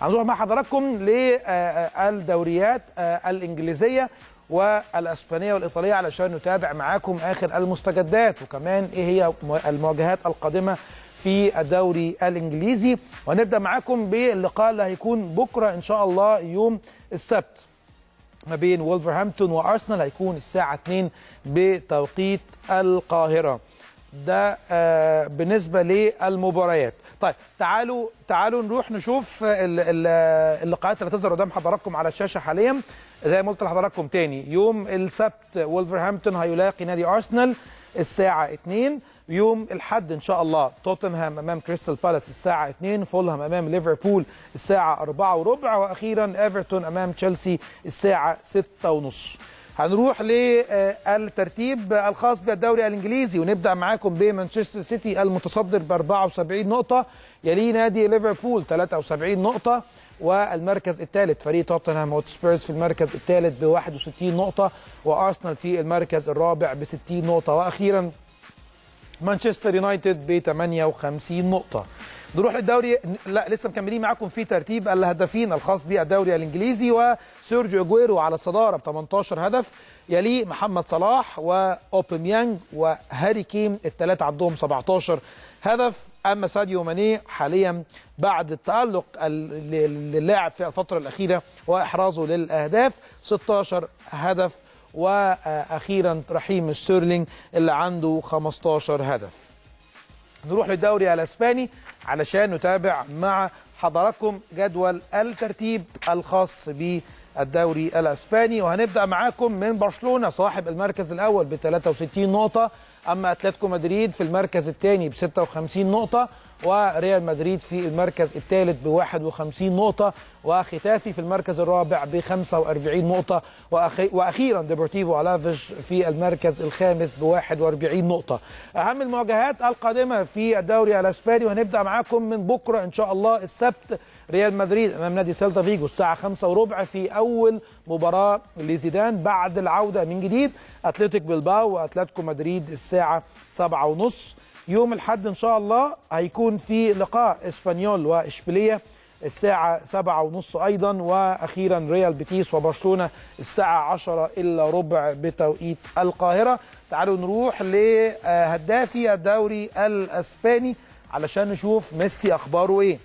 هنروح مع حضراتكم للدوريات آه، آه، آه، الانجليزيه والاسبانيه والايطاليه علشان نتابع معاكم اخر المستجدات وكمان ايه هي المواجهات القادمه في الدوري الانجليزي وهنبدا معاكم باللقاء اللي هيكون بكره ان شاء الله يوم السبت ما بين وولفرهامبتون وارسنال هيكون الساعه 2 بتوقيت القاهره ده بالنسبه للمباريات طيب تعالوا تعالوا نروح نشوف اللقاءات اللي هتظهر قدام حضراتكم على الشاشه حاليا زي ما قلت لحضراتكم تاني يوم السبت ولفرهامبتون هيلاقي نادي ارسنال الساعه 2 يوم الاحد ان شاء الله توتنهام امام كريستال بالاس الساعه 2 فولهام امام ليفربول الساعه 4 وربع واخيرا ايفرتون امام تشيلسي الساعه 6 ونص هنروح للترتيب آه، الخاص بالدوري الانجليزي ونبدا معاكم بمانشستر سيتي المتصدر ب 74 نقطه يليه نادي ليفربول 73 نقطه والمركز الثالث فريق توتنهام هوتسبيرز في المركز الثالث ب 61 نقطه وارسنال في المركز الرابع ب 60 نقطه واخيرا مانشستر يونايتد ب 58 نقطه نروح للدوري لا لسه مكملين معاكم في ترتيب الهدافين الخاص بالدوري الانجليزي وسيرجيو اجويرو على الصداره ب 18 هدف يلي محمد صلاح واوبيميانج وهاري كين الثلاثه عندهم 17 هدف اما ساديو ماني حاليا بعد التالق للاعب في الفتره الاخيره واحرازه للاهداف 16 هدف واخيرا رحيم ستيرلينج اللي عنده 15 هدف نروح للدوري الاسباني علشان نتابع مع حضراتكم جدول الترتيب الخاص بالدوري الاسباني وهنبدا معاكم من برشلونه صاحب المركز الاول ب 63 نقطه اما اتلتيكو مدريد في المركز الثاني ب 56 نقطه وريال مدريد في المركز الثالث ب 51 نقطة وختافي في المركز الرابع ب 45 نقطة وأخي وأخيرا ديبورتيفو ألافيش في المركز الخامس ب 41 نقطة أهم المواجهات القادمة في الدوري الأسباني وهنبدأ معاكم من بكرة إن شاء الله السبت ريال مدريد امام نادي سيلتا فيجو الساعه 5 وربع في اول مباراه لزيدان بعد العوده من جديد اتلتيك بلباو واتلتيكو مدريد الساعه 7 ونص يوم الحد ان شاء الله هيكون في لقاء اسبانيول واشبيليه الساعة سبعة ونص أيضا وأخيرا ريال بيتيس وبرشلونة الساعة عشرة إلا ربع بتوقيت القاهرة تعالوا نروح لهدافي الدوري الأسباني علشان نشوف ميسي أخباره إيه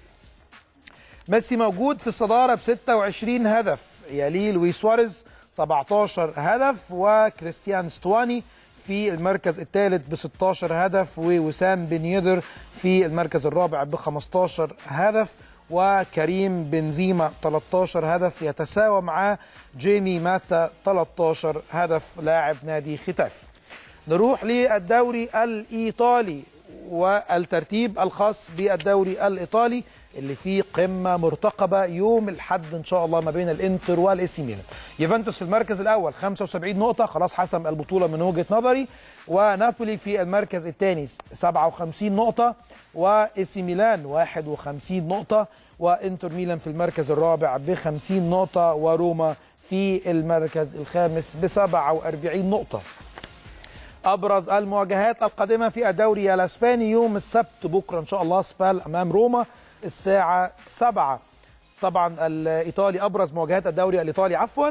ميسي موجود في الصدارة ب 26 هدف يليه لويس سواريز 17 هدف وكريستيان ستواني في المركز الثالث ب 16 هدف ووسام بن يدر في المركز الرابع ب 15 هدف وكريم بنزيما 13 هدف يتساوى مع جيمي ماتا 13 هدف لاعب نادي ختافي نروح للدوري الإيطالي والترتيب الخاص بالدوري الإيطالي اللي فيه قمه مرتقبه يوم الاحد ان شاء الله ما بين الانتر والاسي ميلان يوفنتوس في المركز الاول 75 نقطه خلاص حسم البطوله من وجهه نظري ونابولي في المركز الثاني 57 نقطه واسي ميلان 51 نقطه وانتر ميلان في المركز الرابع ب 50 نقطه وروما في المركز الخامس ب 47 نقطه ابرز المواجهات القادمه في الدوري الاسباني يوم السبت بكره ان شاء الله سبال امام روما الساعة 7 طبعا الإيطالي أبرز مواجهات الدوري الإيطالي عفوا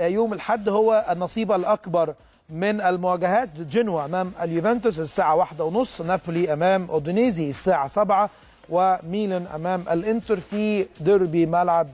ويوم الحد هو النصيب الأكبر من المواجهات جنوا أمام اليوفنتوس الساعة واحدة ونص نابولي أمام أودينيزي الساعة 7 وميلان أمام الإنتر في ديربي ملعب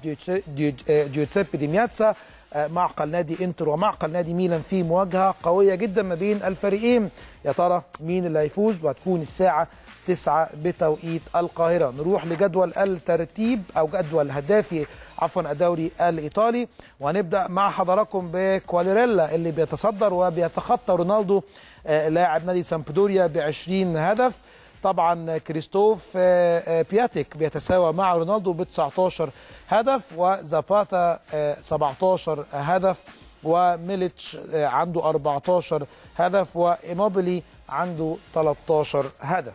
جيوتسيبي دي مياتسا آه، معقل نادي انتر ومعقل نادي ميلان في مواجهه قويه جدا ما بين الفريقين يا ترى مين اللي هيفوز وهتكون الساعه 9 بتوقيت القاهره نروح لجدول الترتيب او جدول هدافي عفوا الدوري الايطالي وهنبدا مع حضراتكم بكواليريلا اللي بيتصدر وبيتخطى رونالدو آه، لاعب نادي سامبدوريا ب 20 هدف طبعا كريستوف آه، آه، بياتيك بيتساوى مع رونالدو ب 19 هدف وزاباتا 17 آه، هدف وميليتش عنده 14 هدف وإيموبيلي عنده 13 هدف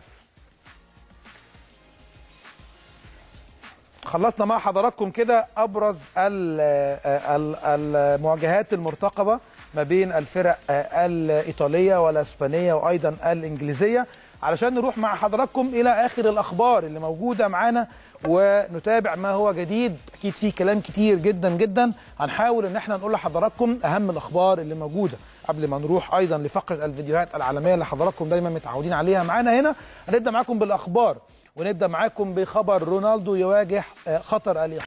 خلصنا مع حضراتكم كده ابرز المواجهات المرتقبه ما بين الفرق الايطاليه والاسبانيه وايضا الانجليزيه علشان نروح مع حضراتكم الى اخر الاخبار اللي موجوده معانا ونتابع ما هو جديد اكيد في كلام كتير جدا جدا هنحاول ان احنا نقول لحضراتكم اهم الاخبار اللي موجوده قبل ما نروح ايضا لفقره الفيديوهات العالميه اللي حضراتكم دايما متعودين عليها معانا هنا هنبدا معاكم بالاخبار ونبدا معاكم بخبر رونالدو يواجه آه، خطر الاقامه